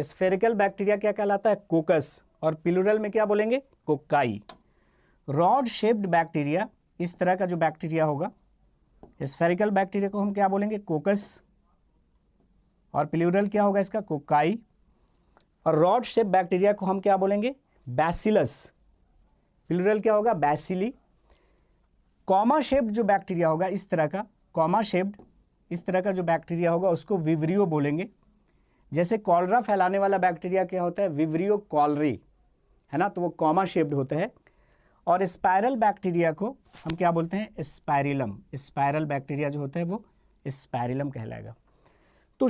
spherical bacteria क्या कहलाता है कोकस और पिलुरल में क्या बोलेंगे कोकाई रॉड शेप्ड बैक्टीरिया इस तरह का जो बैक्टीरिया होगा स्फेरिकल बैक्टीरिया को हम क्या बोलेंगे कोकस और प्लूरल क्या होगा इसका कोकाई और रॉड शेप बैक्टीरिया को हम क्या बोलेंगे बैसिलस प्लूरल क्या होगा बैसिली कॉमा शेप्ड जो बैक्टीरिया होगा इस तरह का कॉमा शेप्ड इस तरह का जो बैक्टीरिया होगा उसको विवरियो बोलेंगे जैसे कॉलरा फैलाने वाला बैक्टीरिया क्या होता है विवरियो कॉलरी है ना तो वो कॉमा शेप्ड होते हैं और स्पायरल बैक्टीरिया को हम क्या बोलते हैं स्पायरिलम स्पायरल बैक्टीरिया जो होता है वो स्पायरिलम कहलाएगा तो